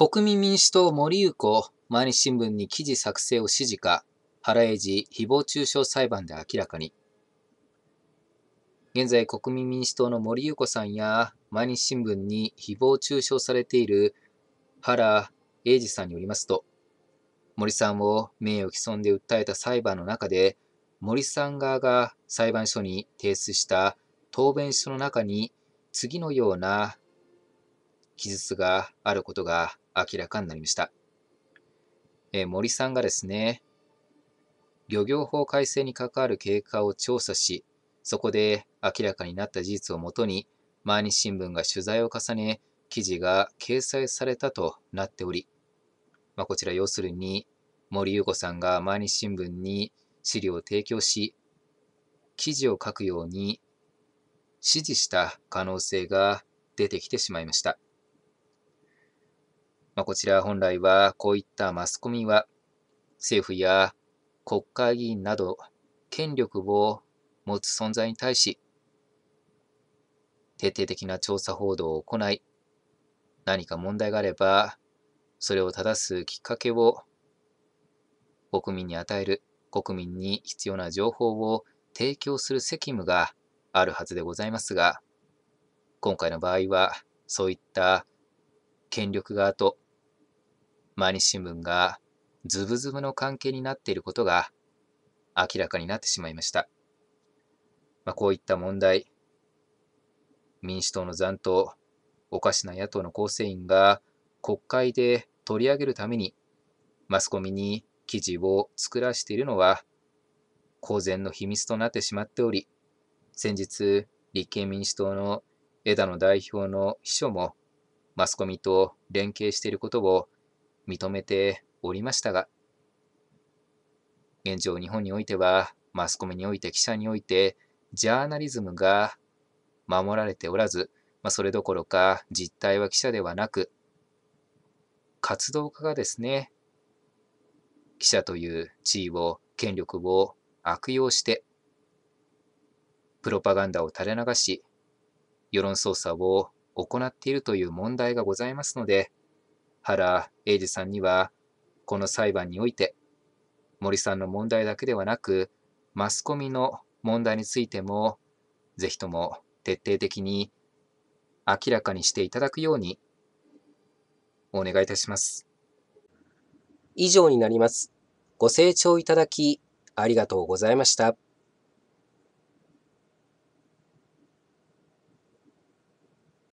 国民民主党森友子毎日新聞に記事作成を指示か、原英二誹謗中傷裁判で明らかに。現在、国民民主党の森友子さんや毎日新聞に誹謗中傷されている原英二さんによりますと、森さんを名誉毀損で訴えた裁判の中で、森さん側が裁判所に提出した答弁書の中に次のような記述があることが明らかになりました。え森さんがですね、漁業法改正に関わる経過を調査し、そこで明らかになった事実をもとに、毎日新聞が取材を重ね、記事が掲載されたとなっており、まあ、こちら要するに、森裕子さんが毎日新聞に資料を提供し、記事を書くように指示した可能性が出てきてしまいました。まあ、こちら本来はこういったマスコミは政府や国会議員など権力を持つ存在に対し徹底的な調査報道を行い何か問題があればそれを正すきっかけを国民に与える国民に必要な情報を提供する責務があるはずでございますが今回の場合はそういった権力側と毎日新聞がズブズブの関係になっていることが明らかになってしまいました。まあ、こういった問題、民主党の残党、おかしな野党の構成員が国会で取り上げるためにマスコミに記事を作らしているのは公然の秘密となってしまっており、先日、立憲民主党の枝野代表の秘書もマスコミと連携していることを認めておりましたが、現状日本においては、マスコミにおいて記者において、ジャーナリズムが守られておらず、まあ、それどころか実態は記者ではなく、活動家がですね、記者という地位を、権力を悪用して、プロパガンダを垂れ流し、世論操作を行っているという問題がございますので、原英二さんには、この裁判において、森さんの問題だけではなく、マスコミの問題についても、ぜひとも徹底的に明らかにしていただくように、お願いいたします。以上になります。ご清聴いただき、ありがとうございました。